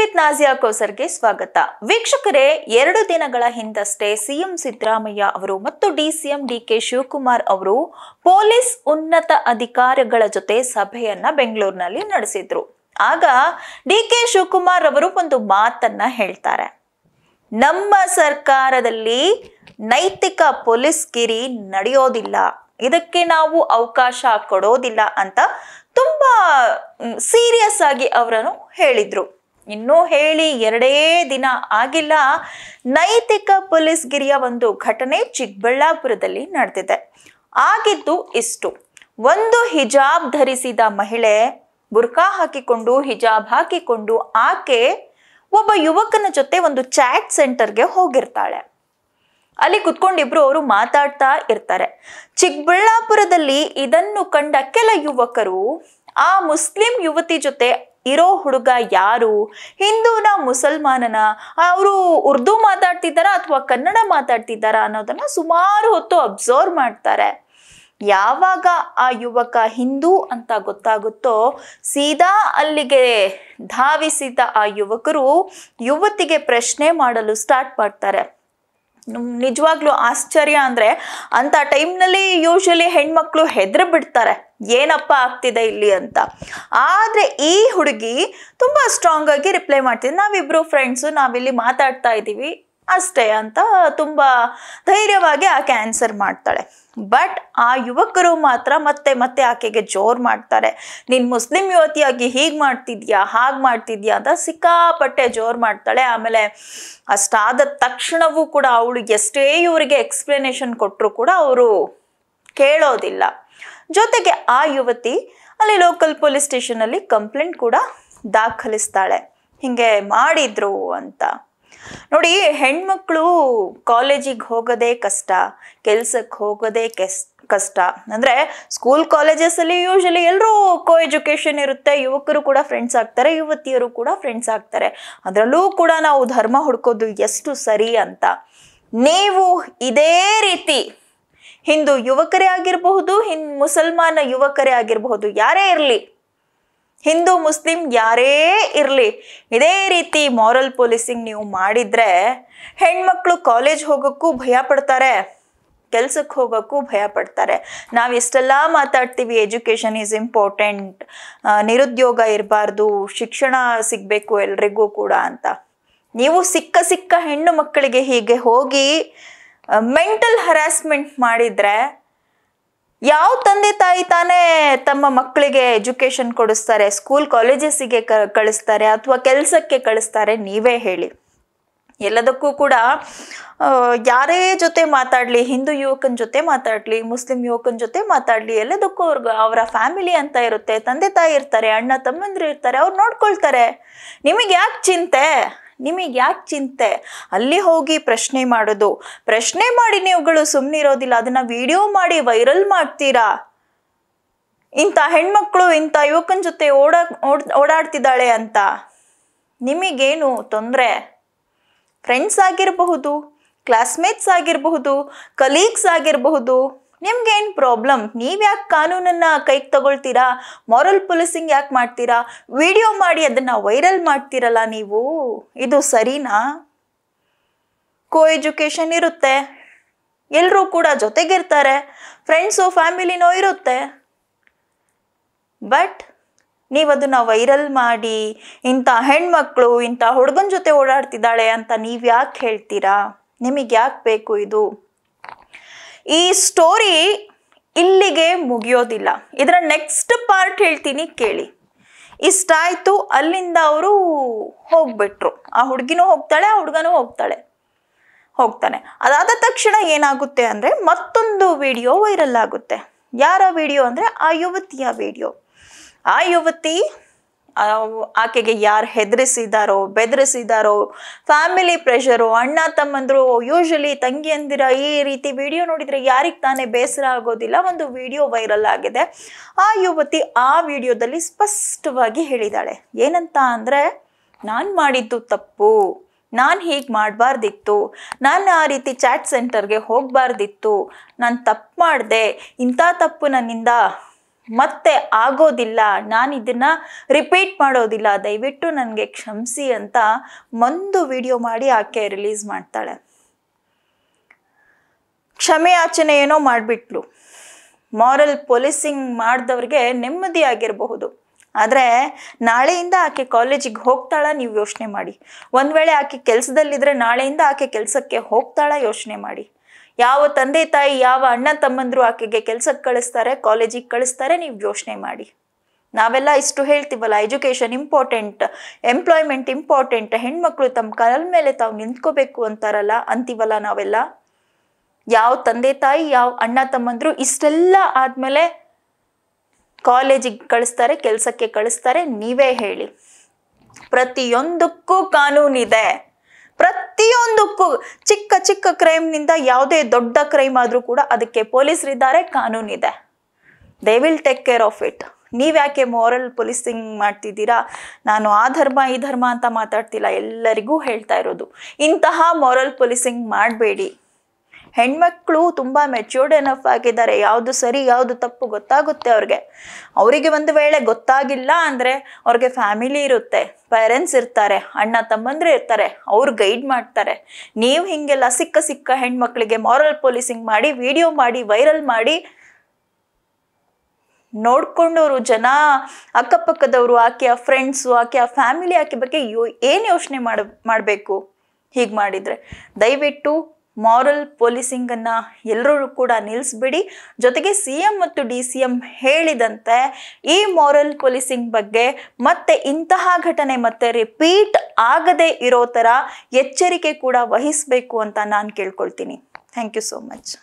with Nazia ಕೋಸರ್ಗೆ ಸ್ವಾಗತ ವೀಕ್ಷಕರೇ ಎರಡು ದಿನಗಳ ಹಿಂದಷ್ಟೇ ಸಿಎಂ ಸಿದ್ದರಾಮಯ್ಯ ಅವರು ಮತ್ತು ಡಿಸಿಎಂ ಕೆ ಶಿವಕುಮಾರ್ ಅವರು ಪೊಲೀಸ್ ಉನ್ನತ ಅಧಿಕಾರಿಗಳ ಜೊತೆ ಸಭೆಯನ್ನ ಬೆಂಗಳೂರಿನಲ್ಲಿ ನಡೆಸಿದ್ರು ಆಗ ಡಿ ಕೆ ಶಿವಕುಮಾರ್ ಅವರು ಒಂದು ಮಾತನ್ನ ಹೇಳ್ತಾರೆ ನಮ್ಮ ಸರ್ಕಾರದಲ್ಲಿ ನೈತಿಕ ಪೊಲೀಸ್ ಗಿರಿ ನಡೆಯೋದಿಲ್ಲ ಇದಕ್ಕೆ ನಾವು ಅವಕಾಶ ಕೊಡೋದಿಲ್ಲ ಅಂತ ತುಂಬಾ ಸೀರಿಯಸ್ ಆಗಿ ಅವರನ್ನು ಹೇಳಿದ್ರು ಇನ್ನೂ ಹೇಳಿ ಎರಡೇ ದಿನ ಆಗಿಲ್ಲ ನೈತಿಕ ಪೊಲೀಸ್ ಗಿರಿಯ ಒಂದು ಘಟನೆ ಚಿಕ್ಕಬಳ್ಳಾಪುರದಲ್ಲಿ ನಡೆದಿದೆ ಆಗಿದ್ದು ಇಷ್ಟು ಒಂದು ಹಿಜಾಬ್ ಧರಿಸಿದ ಮಹಿಳೆ ಬುರ್ಕಾ ಹಾಕಿಕೊಂಡು ಹಿಜಾಬ್ ಹಾಕಿಕೊಂಡು ಆಕೆ ಒಬ್ಬ ಯುವಕನ ಜೊತೆ ಒಂದು ಚಾಟ್ ಸೆಂಟರ್ಗೆ ಹೋಗಿರ್ತಾಳೆ ಅಲ್ಲಿ ಕುತ್ಕೊಂಡಿಬ್ರು ಅವರು ಮಾತಾಡ್ತಾ ಇರ್ತಾರೆ ಚಿಕ್ಕಬಳ್ಳಾಪುರದಲ್ಲಿ ಇದನ್ನು ಕಂಡ ಕೆಲ ಯುವಕರು ಆ ಮುಸ್ಲಿಂ ಯುವತಿ ಜೊತೆ ಇರೋ ಹುಡುಗ ಯಾರು ಹಿಂದೂನ ಮುಸಲ್ಮಾನನ ಅವರು ಉರ್ದು ಮಾತಾಡ್ತಿದ್ದಾರಾ ಅಥವಾ ಕನ್ನಡ ಮಾತಾಡ್ತಿದ್ದಾರಾ ಅನ್ನೋದನ್ನ ಸುಮಾರು ಹೊತ್ತು ಅಬ್ಸರ್ವ್ ಮಾಡ್ತಾರೆ ಯಾವಾಗ ಆ ಯುವಕ ಹಿಂದೂ ಅಂತ ಗೊತ್ತಾಗುತ್ತೋ ಸೀದಾ ಅಲ್ಲಿಗೆ ಧಾವಿಸಿದ ಆ ಯುವಕರು ಯುವತಿಗೆ ಪ್ರಶ್ನೆ ಮಾಡಲು ಸ್ಟಾರ್ಟ್ ಮಾಡ್ತಾರೆ ನಿಜವಾಗ್ಲೂ ಆಶ್ಚರ್ಯ ಅಂದರೆ ಅಂಥ ಟೈಮ್ನಲ್ಲಿ ಯೂಶಲಿ ಹೆಣ್ಮಕ್ಳು ಹೆದ್ರ ಬಿಡ್ತಾರೆ ಏನಪ್ಪ ಆಗ್ತಿದೆ ಇಲ್ಲಿ ಅಂತ ಆದ್ರೆ ಈ ಹುಡುಗಿ ತುಂಬಾ ಸ್ಟ್ರಾಂಗ್ ಆಗಿ ರಿಪ್ಲೈ ಮಾಡ್ತಿದ್ವಿ ನಾವಿಬ್ರು ಫ್ರೆಂಡ್ಸು ನಾವಿಲ್ಲಿ ಮಾತಾಡ್ತಾ ಇದ್ದೀವಿ ಅಷ್ಟೇ ಅಂತ ತುಂಬ ಧೈರ್ಯವಾಗಿ ಆಕೆ ಆನ್ಸರ್ ಮಾಡ್ತಾಳೆ ಬಟ್ ಆ ಯುವಕರು ಮಾತ್ರ ಮತ್ತೆ ಮತ್ತೆ ಆಕೆಗೆ ಜೋರು ಮಾಡ್ತಾರೆ ನೀನು ಮುಸ್ಲಿಂ ಯುವತಿಯಾಗಿ ಹೀಗೆ ಮಾಡ್ತಿದ್ಯಾ ಹಾಗೆ ಮಾಡ್ತಿದ್ಯಾ ಅಂತ ಸಿಕ್ಕಾಪಟ್ಟೆ ಜೋರು ಮಾಡ್ತಾಳೆ ಆಮೇಲೆ ಅಷ್ಟಾದ ತಕ್ಷಣವೂ ಕೂಡ ಅವಳು ಎಷ್ಟೇ ಇವರಿಗೆ ಎಕ್ಸ್ಪ್ಲನೇಷನ್ ಕೊಟ್ಟರು ಕೂಡ ಅವರು ಕೇಳೋದಿಲ್ಲ ಜೊತೆಗೆ ಆ ಯುವತಿ ಅಲ್ಲಿ ಲೋಕಲ್ ಪೊಲೀಸ್ ಸ್ಟೇಷನಲ್ಲಿ ಕಂಪ್ಲೇಂಟ್ ಕೂಡ ದಾಖಲಿಸ್ತಾಳೆ ಹೀಗೆ ಮಾಡಿದ್ರು ಅಂತ ನೋಡಿ ಹೆಣ್ಮಕ್ಳು ಕಾಲೇಜಿಗೆ ಹೋಗೋದೇ ಕಷ್ಟ ಕೆಲ್ಸಕ್ಕೆ ಹೋಗೋದೇ ಕೆಸ್ ಕಷ್ಟ ಅಂದರೆ ಸ್ಕೂಲ್ ಅಲ್ಲಿ ಯೂಶಲಿ ಎಲ್ಲರೂ ಕೋ ಎಜುಕೇಶನ್ ಇರುತ್ತೆ ಯುವಕರು ಕೂಡ ಫ್ರೆಂಡ್ಸ್ ಆಗ್ತಾರೆ ಯುವತಿಯರು ಕೂಡ ಫ್ರೆಂಡ್ಸ್ ಆಗ್ತಾರೆ ಅದರಲ್ಲೂ ಕೂಡ ನಾವು ಧರ್ಮ ಹುಡ್ಕೋದು ಎಷ್ಟು ಸರಿ ಅಂತ ನೀವು ಇದೇ ರೀತಿ ಹಿಂದೂ ಯುವಕರೇ ಆಗಿರಬಹುದು ಹಿಂದ್ ಮುಸಲ್ಮಾನ ಯುವಕರೇ ಆಗಿರಬಹುದು ಯಾರೇ ಇರಲಿ ಹಿಂದೂ ಮುಸ್ಲಿಂ ಯಾರೇ ಇರಲಿ ಇದೇ ರೀತಿ ಮಾರಲ್ ಪೊಲೀಸಿಂಗ್ ನೀವು ಮಾಡಿದರೆ ಹೆಣ್ಮಕ್ಳು ಕಾಲೇಜ್ ಹೋಗೋಕ್ಕೂ ಭಯ ಪಡ್ತಾರೆ ಕೆಲ್ಸಕ್ಕೆ ಹೋಗೋಕ್ಕೂ ಭಯ ಪಡ್ತಾರೆ ನಾವು ಇಷ್ಟೆಲ್ಲ ಮಾತಾಡ್ತೀವಿ ಎಜುಕೇಷನ್ ಈಸ್ ಇಂಪಾರ್ಟೆಂಟ್ ನಿರುದ್ಯೋಗ ಇರಬಾರ್ದು ಶಿಕ್ಷಣ ಸಿಗಬೇಕು ಎಲ್ರಿಗೂ ಕೂಡ ಅಂತ ನೀವು ಸಿಕ್ಕ ಸಿಕ್ಕ ಹೆಣ್ಣು ಮಕ್ಕಳಿಗೆ ಹೀಗೆ ಹೋಗಿ ಮೆಂಟಲ್ ಹರಾಸ್ಮೆಂಟ್ ಮಾಡಿದರೆ ಯಾವ ತಂದೆ ತಾಯಿ ತಾನೇ ತಮ್ಮ ಮಕ್ಕಳಿಗೆ ಎಜುಕೇಶನ್ ಕೊಡಿಸ್ತಾರೆ ಸ್ಕೂಲ್ ಕಾಲೇಜಸ್ಸಿಗೆ ಕಳಿಸ್ತಾರೆ ಅಥವಾ ಕೆಲಸಕ್ಕೆ ಕಳಿಸ್ತಾರೆ ನೀವೇ ಹೇಳಿ ಎಲ್ಲದಕ್ಕೂ ಕೂಡ ಯಾರೇ ಜೊತೆ ಮಾತಾಡಲಿ ಹಿಂದೂ ಯುವಕನ ಜೊತೆ ಮಾತಾಡಲಿ ಮುಸ್ಲಿಂ ಯುವಕನ ಜೊತೆ ಮಾತಾಡಲಿ ಎಲ್ಲದಕ್ಕೂ ಅವ್ರಿಗೆ ಅವರ ಫ್ಯಾಮಿಲಿ ಅಂತ ಇರುತ್ತೆ ತಂದೆ ತಾಯಿ ಇರ್ತಾರೆ ಅಣ್ಣ ತಮ್ಮಂದಿರು ಇರ್ತಾರೆ ಅವ್ರು ನೋಡ್ಕೊಳ್ತಾರೆ ನಿಮಗೆ ಯಾಕೆ ಚಿಂತೆ ನಿಮಗೆ ಯಾಕೆ ಚಿಂತೆ ಅಲ್ಲಿ ಹೋಗಿ ಪ್ರಶ್ನೆ ಮಾಡೋದು ಪ್ರಶ್ನೆ ಮಾಡಿ ನೀವುಗಳು ಸುಮ್ಮನಿರೋದಿಲ್ಲ ಅದನ್ನು ವಿಡಿಯೋ ಮಾಡಿ ವೈರಲ್ ಮಾಡ್ತೀರಾ ಇಂಥ ಹೆಣ್ಮಕ್ಳು ಇಂಥ ಯುವಕನ ಜೊತೆ ಓಡಾ ಓಡ್ ಓಡಾಡ್ತಿದ್ದಾಳೆ ಅಂತ ನಿಮಗೇನು ತೊಂದರೆ ಫ್ರೆಂಡ್ಸ್ ಆಗಿರಬಹುದು ಕ್ಲಾಸ್ಮೇಟ್ಸ್ ಆಗಿರಬಹುದು ಕಲೀಗ್ಸ್ ಆಗಿರಬಹುದು ನಿಮ್ಗೇನು ಪ್ರಾಬ್ಲಮ್ ನೀವು ಯಾಕೆ ಕಾನೂನನ್ನು ಕೈಗೆ ತಗೊಳ್ತೀರಾ ಮಾರಲ್ ಪೊಲೀಸಿಂಗ್ ಯಾಕೆ ಮಾಡ್ತೀರಾ ವಿಡಿಯೋ ಮಾಡಿ ಅದನ್ನು ವೈರಲ್ ಮಾಡ್ತೀರಲ್ಲ ನೀವು ಇದು ಸರಿನಾ ಕೋ ಎಜುಕೇಷನ್ ಇರುತ್ತೆ ಎಲ್ಲರೂ ಕೂಡ ಜೊತೆಗಿರ್ತಾರೆ ಫ್ರೆಂಡ್ಸು ಫ್ಯಾಮಿಲಿನೋ ಇರುತ್ತೆ ಬಟ್ ನೀವು ಅದನ್ನು ವೈರಲ್ ಮಾಡಿ ಇಂಥ ಹೆಣ್ಮಕ್ಳು ಇಂಥ ಹುಡುಗನ ಜೊತೆ ಓಡಾಡ್ತಿದ್ದಾಳೆ ಅಂತ ನೀವು ಯಾಕೆ ಹೇಳ್ತೀರಾ ನಿಮಗೆ ಯಾಕೆ ಬೇಕು ಇದು ಈ ಸ್ಟೋರಿ ಇಲ್ಲಿಗೆ ಮುಗಿಯೋದಿಲ್ಲ ಇದರ ನೆಕ್ಸ್ಟ್ ಪಾರ್ಟ್ ಹೇಳ್ತೀನಿ ಕೇಳಿ ಆಯ್ತು ಅಲ್ಲಿಂದ ಅವರು ಹೋಗ್ಬಿಟ್ರು ಆ ಹುಡುಗಿನೂ ಹೋಗ್ತಾಳೆ ಆ ಹುಡುಗನೂ ಹೋಗ್ತಾಳೆ ಹೋಗ್ತಾನೆ ಅದಾದ ತಕ್ಷಣ ಏನಾಗುತ್ತೆ ಅಂದರೆ ಮತ್ತೊಂದು ವಿಡಿಯೋ ವೈರಲ್ ಆಗುತ್ತೆ ಯಾರ ವಿಡಿಯೋ ಅಂದರೆ ಆ ಯುವತಿಯ ವಿಡಿಯೋ ಆ ಯುವತಿ ಆಕೆಗೆ ಯಾರು ಹೆದರಿಸಿದಾರೋ ಬೆದರಿಸಿದಾರೋ ಫ್ಯಾಮಿಲಿ ಪ್ರೆಷರು ಅಣ್ಣ ತಮ್ಮಂದರು ಯೂಶಲಿ ತಂಗಿಯಂದಿರ ಈ ರೀತಿ ವಿಡಿಯೋ ನೋಡಿದರೆ ಯಾರಿಗೆ ತಾನೇ ಬೇಸರ ಆಗೋದಿಲ್ಲ ಒಂದು ವಿಡಿಯೋ ವೈರಲ್ ಆಗಿದೆ ಆ ಯುವತಿ ಆ ವಿಡಿಯೋದಲ್ಲಿ ಸ್ಪಷ್ಟವಾಗಿ ಹೇಳಿದಾಳೆ ಏನಂತ ಅಂದರೆ ನಾನು ಮಾಡಿದ್ದು ತಪ್ಪು ನಾನು ಹೀಗೆ ಮಾಡಬಾರ್ದಿತ್ತು ನಾನು ಆ ರೀತಿ ಚಾಟ್ ಸೆಂಟರ್ಗೆ ಹೋಗಬಾರ್ದಿತ್ತು ನಾನು ತಪ್ಪು ಮಾಡಿದೆ ಇಂಥ ತಪ್ಪು ನನ್ನಿಂದ ಮತ್ತೆ ಆಗೋದಿಲ್ಲ ನಾನು ಇದನ್ನು ರಿಪೀಟ್ ಮಾಡೋದಿಲ್ಲ ದಯವಿಟ್ಟು ನನಗೆ ಕ್ಷಮಿಸಿ ಅಂತ ಒಂದು ವಿಡಿಯೋ ಮಾಡಿ ಆಕೆ ರಿಲೀಸ್ ಮಾಡ್ತಾಳೆ ಕ್ಷಮೆ ಏನೋ ಮಾಡಿಬಿಟ್ಲು ಮಾರಲ್ ಪೊಲೀಸಿಂಗ್ ಮಾಡಿದವ್ರಿಗೆ ನೆಮ್ಮದಿಯಾಗಿರಬಹುದು ಆದರೆ ನಾಳೆಯಿಂದ ಆಕೆ ಕಾಲೇಜಿಗೆ ಹೋಗ್ತಾಳ ನೀವು ಯೋಚನೆ ಮಾಡಿ ಒಂದು ವೇಳೆ ಆಕೆ ಕೆಲಸದಲ್ಲಿದ್ದರೆ ನಾಳೆಯಿಂದ ಆಕೆ ಕೆಲಸಕ್ಕೆ ಹೋಗ್ತಾಳ ಯೋಚನೆ ಮಾಡಿ ಯಾವ ತಂದೆ ತಾಯಿ ಯಾವ ಅಣ್ಣ ತಮ್ಮಂದ್ರು ಆಕೆಗೆ ಕೆಲ್ಸಕ್ಕೆ ಕಳಿಸ್ತಾರೆ ಕಾಲೇಜಿಗೆ ಕಳಿಸ್ತಾರೆ ನೀವು ಯೋಚನೆ ಮಾಡಿ ನಾವೆಲ್ಲ ಇಷ್ಟು ಹೇಳ್ತೀವಲ್ಲ ಎಜುಕೇಷನ್ ಇಂಪಾರ್ಟೆಂಟ್ ಎಂಪ್ಲಾಯ್ಮೆಂಟ್ ಇಂಪಾರ್ಟೆಂಟ್ ಹೆಣ್ಮಕ್ಳು ತಮ್ಮ ಕಾಲ ಮೇಲೆ ತಾವು ನಿಂತ್ಕೋಬೇಕು ಅಂತಾರಲ್ಲ ಅಂತೀವಲ್ಲ ನಾವೆಲ್ಲ ಯಾವ ತಂದೆ ತಾಯಿ ಯಾವ ಅಣ್ಣ ತಮ್ಮಂದ್ರು ಇಷ್ಟೆಲ್ಲ ಆದಮೇಲೆ ಕಾಲೇಜಿಗೆ ಕಳಿಸ್ತಾರೆ ಕೆಲಸಕ್ಕೆ ಕಳಿಸ್ತಾರೆ ನೀವೇ ಹೇಳಿ ಪ್ರತಿಯೊಂದಕ್ಕೂ ಕಾನೂನಿದೆ ಪ್ರತಿಯೊಂದಕ್ಕೂ ಚಿಕ್ಕ ಚಿಕ್ಕ ಕ್ರೈಮ್ನಿಂದ ಯಾವುದೇ ದೊಡ್ಡ ಕ್ರೈಮ್ ಆದರೂ ಕೂಡ ಅದಕ್ಕೆ ಪೊಲೀಸರಿದ್ದಾರೆ ಕಾನೂನಿದೆ they will take care of it ನೀವ್ಯಾಕೆ ಮೋರಲ್ ಪೊಲೀಸಿಂಗ್ ಮಾಡ್ತಿದ್ದೀರಾ ನಾನು ಆ ಧರ್ಮ ಈ ಧರ್ಮ ಅಂತ ಮಾತಾಡ್ತಿಲ್ಲ ಎಲ್ಲರಿಗೂ ಹೇಳ್ತಾ ಇರೋದು ಇಂತಹ ಮೋರಲ್ ಪೊಲೀಸಿಂಗ್ ಮಾಡಬೇಡಿ ಹೆಣ್ಮಕ್ಳು ತುಂಬ ಮೆಚ್ಯೂರ್ಡ್ ಎನಫ್ ಆಗಿದ್ದಾರೆ ಯಾವುದು ಸರಿ ಯಾವುದು ತಪ್ಪು ಗೊತ್ತಾಗುತ್ತೆ ಅವ್ರಿಗೆ ಅವರಿಗೆ ಒಂದು ವೇಳೆ ಗೊತ್ತಾಗಿಲ್ಲ ಅಂದರೆ ಅವ್ರಿಗೆ ಫ್ಯಾಮಿಲಿ ಇರುತ್ತೆ ಪೇರೆಂಟ್ಸ್ ಇರ್ತಾರೆ ಅಣ್ಣ ತಮ್ಮಂದ್ರೆ ಇರ್ತಾರೆ ಅವ್ರು ಗೈಡ್ ಮಾಡ್ತಾರೆ ನೀವು ಹಿಂಗೆಲ್ಲ ಸಿಕ್ಕ ಸಿಕ್ಕ ಹೆಣ್ಮಕ್ಳಿಗೆ ಮಾರಲ್ ಪೊಲೀಸಿಂಗ್ ಮಾಡಿ ವಿಡಿಯೋ ಮಾಡಿ ವೈರಲ್ ಮಾಡಿ ನೋಡ್ಕೊಂಡವರು ಜನ ಅಕ್ಕಪಕ್ಕದವರು ಆಕೆಯ ಫ್ರೆಂಡ್ಸು ಆಕೆಯ ಫ್ಯಾಮಿಲಿ ಆಕೆ ಬಗ್ಗೆ ಯೋ ಏನು ಯೋಚನೆ ಮಾಡ ಮಾಡಬೇಕು ಹೀಗೆ ಮಾಡಿದರೆ ದಯವಿಟ್ಟು ಮಾರಲ್ ಪೊಲೀಸಿಂಗನ್ನು ಎಲ್ಲರೂ ಕೂಡ ನಿಲ್ಲಿಸ್ಬಿಡಿ ಜೊತೆಗೆ ಸಿ ಎಂ ಮತ್ತು ಡಿ ಸಿ ಎಂ ಹೇಳಿದಂತೆ ಈ ಮಾರಲ್ ಪೊಲೀಸಿಂಗ್ ಬಗ್ಗೆ ಮತ್ತೆ ಇಂತಹ ಘಟನೆ ಮತ್ತೆ ರಿಪೀಟ್ ಆಗದೇ ಇರೋ ಥರ ಎಚ್ಚರಿಕೆ ಕೂಡ ವಹಿಸಬೇಕು ಅಂತ ನಾನು ಕೇಳ್ಕೊಳ್ತೀನಿ ಥ್ಯಾಂಕ್ ಯು ಸೋ ಮಚ್